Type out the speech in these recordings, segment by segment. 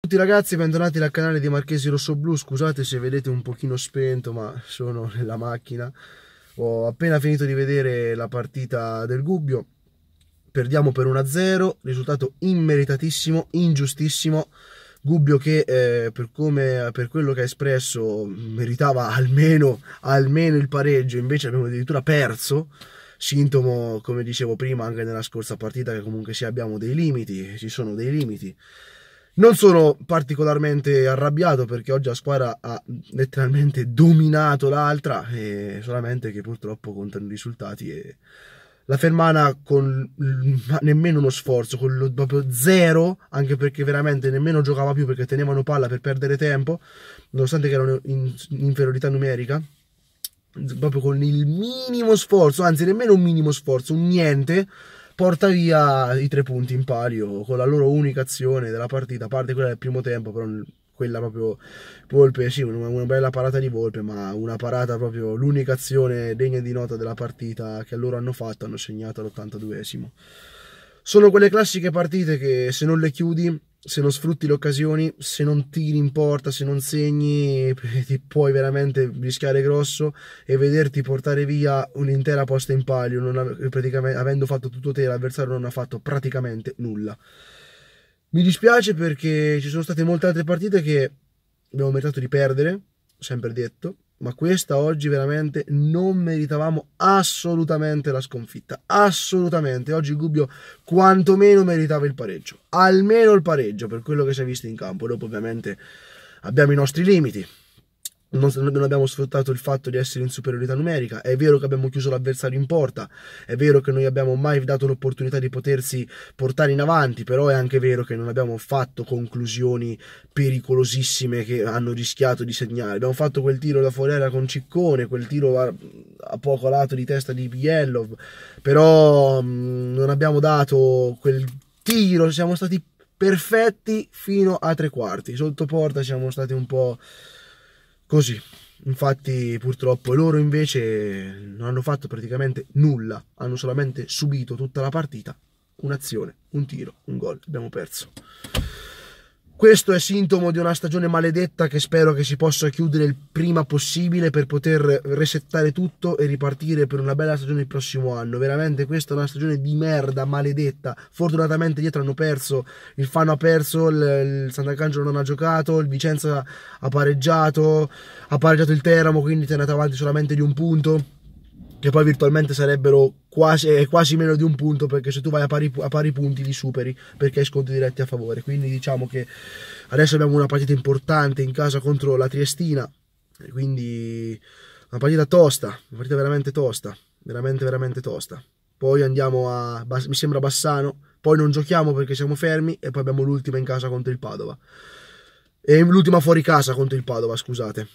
Ciao a tutti ragazzi, bentornati al canale di Marchesi Rosso Blu, scusate se vedete un pochino spento ma sono nella macchina, ho appena finito di vedere la partita del Gubbio, perdiamo per 1-0, risultato immeritatissimo, ingiustissimo, Gubbio che eh, per, come, per, quello che ha espresso meritava almeno, almeno il pareggio, invece abbiamo addirittura perso, sintomo come dicevo prima anche nella scorsa partita che comunque sì abbiamo dei limiti, ci sono dei limiti non sono particolarmente arrabbiato perché oggi la squadra ha letteralmente dominato l'altra, solamente che purtroppo contano i risultati e la Fermana con nemmeno uno sforzo, con lo, proprio zero, anche perché veramente nemmeno giocava più perché tenevano palla per perdere tempo, nonostante che erano in, inferiorità numerica, proprio con il minimo sforzo, anzi nemmeno un minimo sforzo, un niente, porta via i tre punti in palio con la loro unica azione della partita, a parte quella del primo tempo, però quella proprio Volpe, sì, una, una, bella parata di Volpe, ma una parata proprio l'unica azione degna di nota della partita che loro hanno fatto, hanno segnato all'82esimo. Sono quelle classiche partite che se non le chiudi se non sfrutti le occasioni, se non tiri in porta, se non segni, ti puoi veramente rischiare grosso e vederti portare via un'intera posta in palio, avendo fatto tutto te, l'avversario non ha fatto praticamente nulla. Mi dispiace perché ci sono state molte altre partite che abbiamo meritato di perdere, sempre detto, ma questa oggi veramente non meritavamo assolutamente la sconfitta, assolutamente. Oggi Gubbio quantomeno meritava il pareggio, almeno il pareggio per quello che si è visto in campo. Dopo ovviamente abbiamo i nostri limiti, non, non, abbiamo sfruttato il fatto di essere in superiorità numerica, è vero che abbiamo chiuso l'avversario in porta, è vero che non gli abbiamo mai dato l'opportunità di potersi portare in avanti, però è anche vero che non abbiamo fatto conclusioni pericolosissime che hanno rischiato di segnare. Abbiamo fatto quel tiro da fuori fuoriera con Ciccone, quel tiro a, a poco lato di testa di Yellov, però mh, mm, non abbiamo dato quel tiro, siamo stati perfetti fino a tre quarti, sotto porta siamo stati un po' così. Infatti purtroppo loro invece non hanno fatto praticamente nulla, hanno solamente subito tutta la partita, un'azione, un tiro, un gol, abbiamo perso. Questo è sintomo di una stagione maledetta che spero che si possa chiudere il prima possibile per poter resettare tutto e ripartire per una bella stagione il prossimo anno. Veramente questa è una stagione di merda, maledetta. Fortunatamente dietro hanno perso, il Fano ha perso, il, il Sant'Arcangelo non ha giocato, il Vicenza ha pareggiato, ha pareggiato il Teramo, quindi è andato avanti solamente di un punto che poi virtualmente sarebbero quasi, quasi, meno di un punto perché se tu vai a pari, a pari, punti li superi perché hai sconti diretti a favore quindi diciamo che adesso abbiamo una partita importante in casa contro la Triestina quindi una partita tosta una partita veramente tosta veramente veramente tosta poi andiamo a mi sembra Bassano poi non giochiamo perché siamo fermi e poi abbiamo l'ultima in casa contro il Padova e l'ultima fuori casa contro il Padova scusate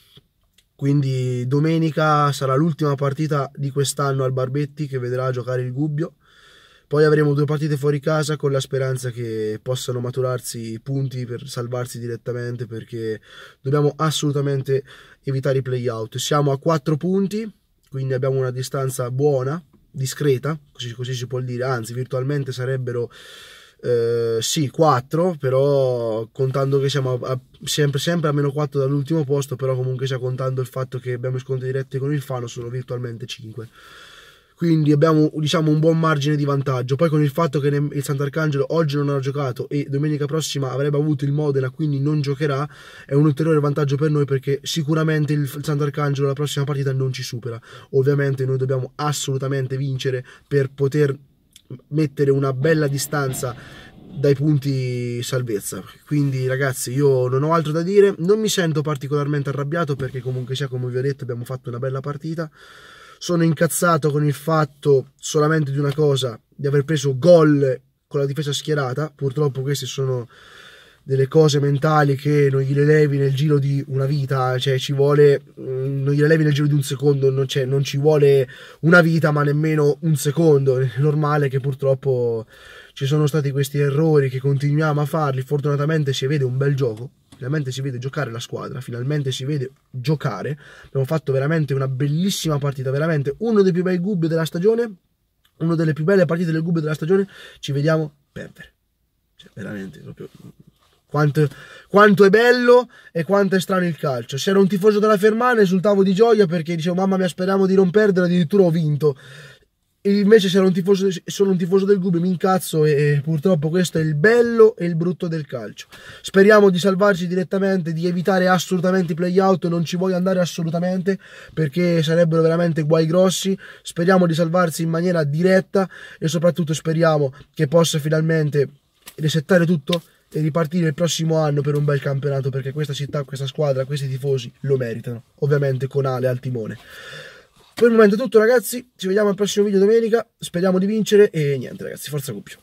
quindi domenica sarà l'ultima partita di quest'anno al Barbetti che vedrà giocare il Gubbio. Poi avremo due partite fuori casa con la speranza che possano maturarsi i punti per salvarsi direttamente perché dobbiamo assolutamente evitare i playout. Siamo a 4 punti, quindi abbiamo una distanza buona, discreta, così, così si può dire, anzi virtualmente sarebbero eh, sì, 4, però contando che siamo a, a, sempre, sempre a meno 4 dall'ultimo posto, però comunque sia contando il fatto che abbiamo scontri diretti con il Fano, sono virtualmente 5. Quindi abbiamo diciamo, un buon margine di vantaggio. Poi con il fatto che il Sant'Arcangelo oggi non ha giocato e domenica prossima avrebbe avuto il Modena, quindi non giocherà, è un ulteriore vantaggio per noi perché sicuramente il Sant'Arcangelo la prossima partita non ci supera. Ovviamente noi dobbiamo assolutamente vincere per poter mettere una bella distanza dai punti salvezza. Quindi, ragazzi, io non ho altro da dire. Non mi sento particolarmente arrabbiato perché, comunque, sia come vi ho detto, abbiamo fatto una bella partita. Sono incazzato con il fatto solamente di una cosa: di aver preso gol con la difesa schierata. Purtroppo, questi sono delle cose mentali che non gliele levi nel giro di una vita, cioè ci vuole, mm, non gliele levi nel giro di un secondo, non, cioè non ci vuole una vita ma nemmeno un secondo, è normale che purtroppo ci sono stati questi errori che continuiamo a farli, fortunatamente si vede un bel gioco, finalmente si vede giocare la squadra, finalmente si vede giocare, abbiamo fatto veramente una bellissima partita, veramente uno dei più bei gubbi della stagione, una delle più belle partite del gubbio della stagione, ci vediamo perdere. Cioè, veramente, proprio quanto, quanto, è bello e quanto è strano il calcio. Se ero un tifoso della Fermana esultavo di gioia perché dicevo mamma mia speriamo di non perdere, addirittura ho vinto. E invece se un tifoso, sono un tifoso del Gubbio mi incazzo e, e, purtroppo questo è il bello e il brutto del calcio. Speriamo di salvarci direttamente, di evitare assolutamente i playout, non ci voglio andare assolutamente perché sarebbero veramente guai grossi. Speriamo di salvarsi in maniera diretta e soprattutto speriamo che possa finalmente resettare tutto e ripartire il prossimo anno per un bel campionato perché questa città, questa squadra, questi tifosi lo meritano. Ovviamente con Ale al timone. Per il momento è tutto ragazzi, ci vediamo al prossimo video domenica, speriamo di vincere e niente ragazzi, forza Gubbio.